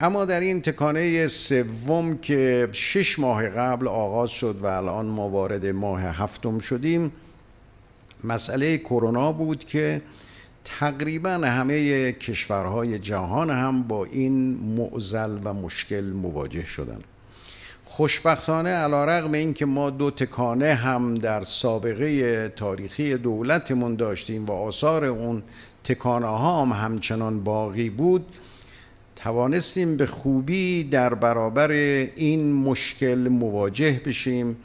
اما در این تکانه سوم که شش ماه قبل آغاز شد و الان ما وارد ماه هفتم شدیم مسئله کرونا بود که تقریبا همه کشورهای جهان هم با این معزل و مشکل مواجه شدند. خوشبختانه علا رقم این که ما دو تکانه هم در سابقه تاریخی دولتمون داشتیم و آثار اون تکانه ها هم همچنان باقی بود توانستیم به خوبی در برابر این مشکل مواجه بشیم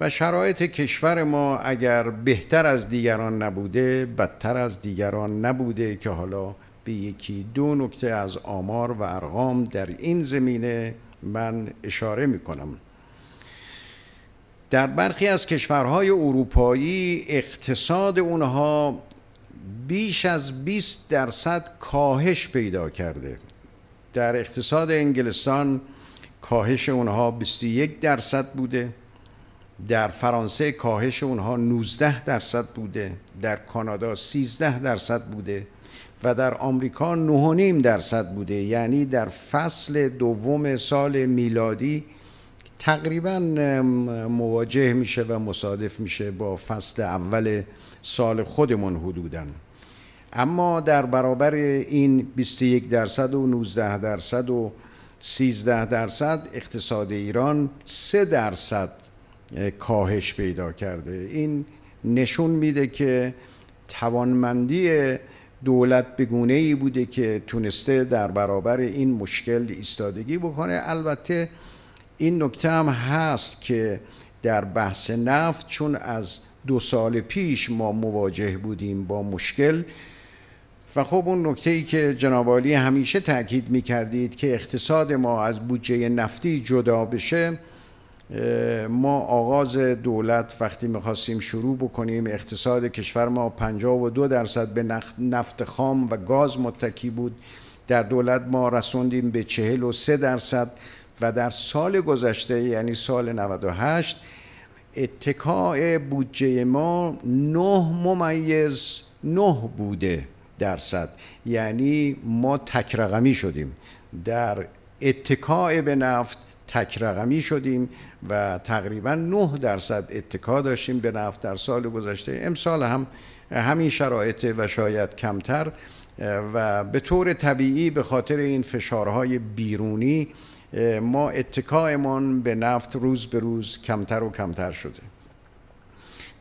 و شرایط کشور ما اگر بهتر از دیگران نبوده بدتر از دیگران نبوده که حالا به یکی دو نکته از آمار و ارقام در این زمینه من اشاره می کنم در برخی از کشورهای اروپایی اقتصاد اونها بیش از 20 درصد کاهش پیدا کرده در اقتصاد انگلستان کاهش اونها 21 درصد بوده در فرانسه کاهش اونها 19 درصد بوده در کانادا 13 درصد بوده و در آمریکا 9.5 درصد بوده یعنی در فصل دوم سال میلادی تقریبا مواجه میشه و مصادف میشه با فصل اول سال خودمون حدودن، اما در برابر این 21 درصد و 19 درصد و 13 درصد اقتصاد ایران 3 درصد کاهش پیدا کرده این نشون میده که توانمندی دولت بگونه ای بوده که تونسته در برابر این مشکل ایستادگی بکنه البته این نکته هم هست که در بحث نفت چون از دو سال پیش ما مواجه بودیم با مشکل و خب اون نکته ای که جناب عالی همیشه تاکید می کردید که اقتصاد ما از بودجه نفتی جدا بشه ما آغاز دولت وقتی میخواستیم شروع بکنیم اقتصاد کشور ما 52 درصد به نفت خام و گاز متکی بود در دولت ما رسوندیم به 43 درصد و در سال گذشته یعنی سال 98 اتکای بودجه ما 9 ممیز 9 بوده درصد یعنی ما تکرقمی شدیم در اتکاع به نفت تکرقمی شدیم و تقریبا 9 درصد اتکا داشتیم به نفت در سال گذشته امسال هم همین شرایط و شاید کمتر و به طور طبیعی به خاطر این فشارهای بیرونی ما اتکاعمان به نفت روز به روز کمتر و کمتر شده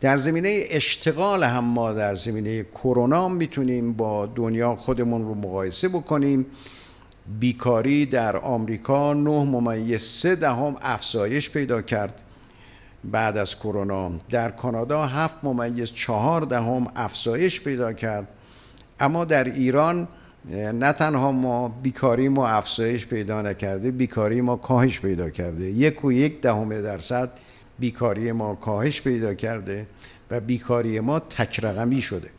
در زمینه اشتغال هم ما در زمینه کرونا میتونیم با دنیا خودمون رو مقایسه بکنیم بیکاری در آمریکا 9 ممیز سه دهم افزایش پیدا کرد بعد از کرونا در کانادا 7 ممیز چهار دهم افزایش پیدا کرد اما در ایران نه تنها ما بیکاری ما افزایش پیدا نکرده بیکاری ما کاهش پیدا کرده یک و یک دهم درصد بیکاری ما کاهش پیدا کرده و بیکاری ما رقمی شده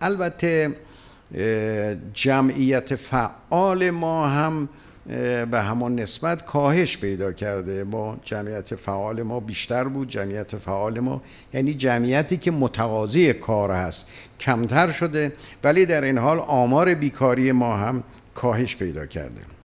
البته جمعیت فعال ما هم به همان نسبت کاهش پیدا کرده ما جمعیت فعال ما بیشتر بود جمعیت فعال ما یعنی جمعیتی که متقاضی کار هست کمتر شده ولی در این حال آمار بیکاری ما هم کاهش پیدا کرده